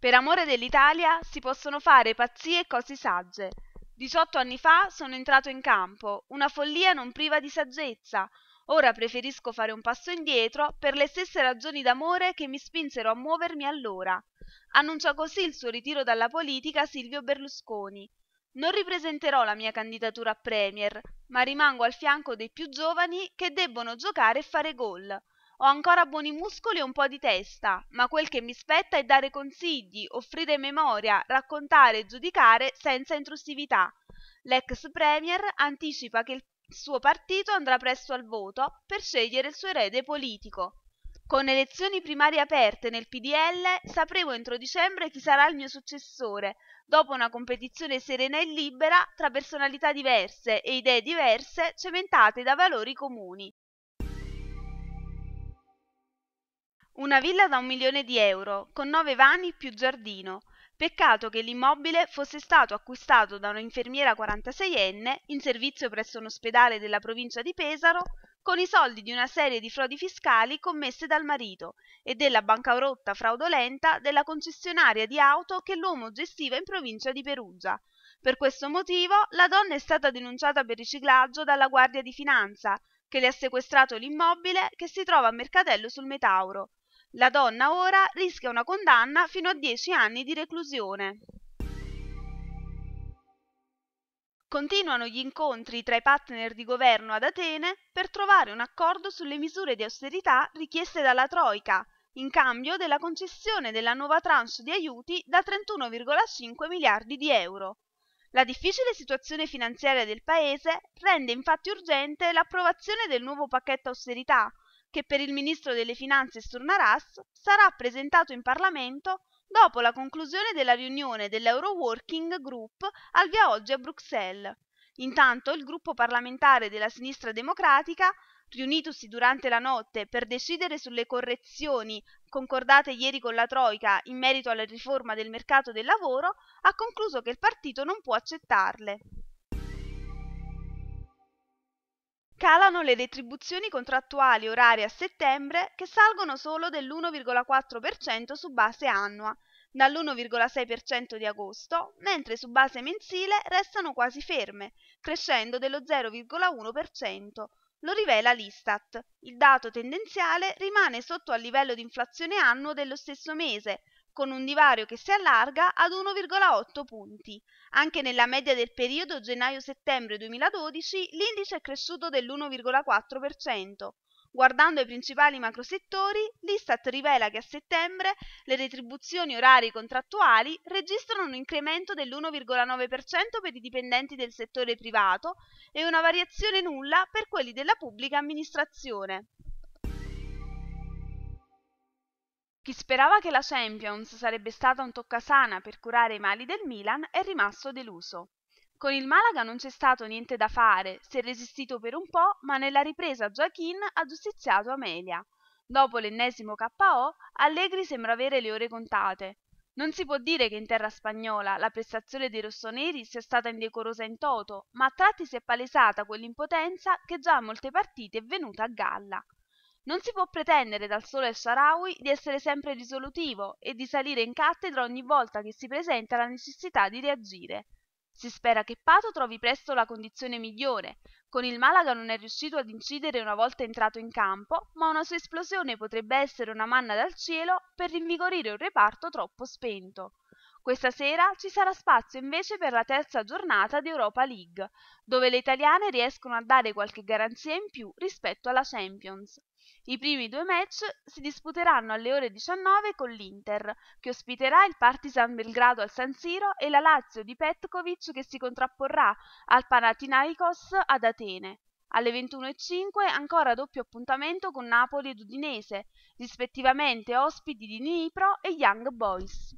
Per amore dell'Italia si possono fare pazzie e cose sagge. Diciotto anni fa sono entrato in campo, una follia non priva di saggezza. Ora preferisco fare un passo indietro per le stesse ragioni d'amore che mi spinsero a muovermi allora. Annunciò così il suo ritiro dalla politica Silvio Berlusconi. Non ripresenterò la mia candidatura a Premier, ma rimango al fianco dei più giovani che debbono giocare e fare gol ho ancora buoni muscoli e un po di testa ma quel che mi spetta è dare consigli offrire memoria raccontare e giudicare senza intrusività l'ex premier anticipa che il suo partito andrà presto al voto per scegliere il suo erede politico con elezioni primarie aperte nel PDL sapremo entro dicembre chi sarà il mio successore, dopo una competizione serena e libera tra personalità diverse e idee diverse cementate da valori comuni. Una villa da un milione di euro, con nove vani più giardino. Peccato che l'immobile fosse stato acquistato da un'infermiera 46enne in servizio presso un ospedale della provincia di Pesaro con i soldi di una serie di frodi fiscali commesse dal marito e della bancarotta fraudolenta della concessionaria di auto che l'uomo gestiva in provincia di Perugia. Per questo motivo la donna è stata denunciata per riciclaggio dalla Guardia di Finanza, che le ha sequestrato l'immobile che si trova a Mercatello sul Metauro la donna ora rischia una condanna fino a 10 anni di reclusione. Continuano gli incontri tra i partner di governo ad Atene per trovare un accordo sulle misure di austerità richieste dalla Troica, in cambio della concessione della nuova tranche di aiuti da 31,5 miliardi di euro. La difficile situazione finanziaria del Paese rende infatti urgente l'approvazione del nuovo pacchetto austerità, che per il ministro delle finanze Sturnaras sarà presentato in Parlamento dopo la conclusione della riunione dell'Euroworking Group al via oggi a Bruxelles. Intanto il gruppo parlamentare della sinistra democratica, riunitosi durante la notte per decidere sulle correzioni concordate ieri con la Troica in merito alla riforma del mercato del lavoro, ha concluso che il partito non può accettarle. calano le retribuzioni contrattuali orarie a settembre che salgono solo dell'1,4% su base annua, dall'1,6% di agosto, mentre su base mensile restano quasi ferme, crescendo dello 0,1%. Lo rivela l'Istat. Il dato tendenziale rimane sotto al livello di inflazione annuo dello stesso mese, con un divario che si allarga ad 1,8 punti. Anche nella media del periodo gennaio-settembre 2012 l'indice è cresciuto dell'1,4%. Guardando i principali macrosettori, l'Istat rivela che a settembre le retribuzioni orari contrattuali registrano un incremento dell'1,9% per i dipendenti del settore privato e una variazione nulla per quelli della pubblica amministrazione. Chi sperava che la Champions sarebbe stata un toccasana per curare i mali del Milan è rimasto deluso. Con il Malaga non c'è stato niente da fare, si è resistito per un po', ma nella ripresa Joaquin ha giustiziato Amelia. Dopo l'ennesimo KO, Allegri sembra avere le ore contate. Non si può dire che in terra spagnola la prestazione dei rossoneri sia stata indecorosa in toto, ma a tratti si è palesata quell'impotenza che già a molte partite è venuta a galla non si può pretendere dal solo el di essere sempre risolutivo e di salire in cattedra ogni volta che si presenta la necessità di reagire si spera che pato trovi presto la condizione migliore con il malaga non è riuscito ad incidere una volta entrato in campo ma una sua esplosione potrebbe essere una manna dal cielo per rinvigorire un reparto troppo spento questa sera ci sarà spazio invece per la terza giornata di Europa League, dove le italiane riescono a dare qualche garanzia in più rispetto alla Champions. I primi due match si disputeranno alle ore 19 con l'Inter, che ospiterà il Partizan Belgrado al San Siro e la Lazio di Petkovic che si contrapporrà al Panathinaikos ad Atene. Alle 21.05 ancora doppio appuntamento con Napoli ed Udinese, rispettivamente ospiti di Nipro e Young Boys.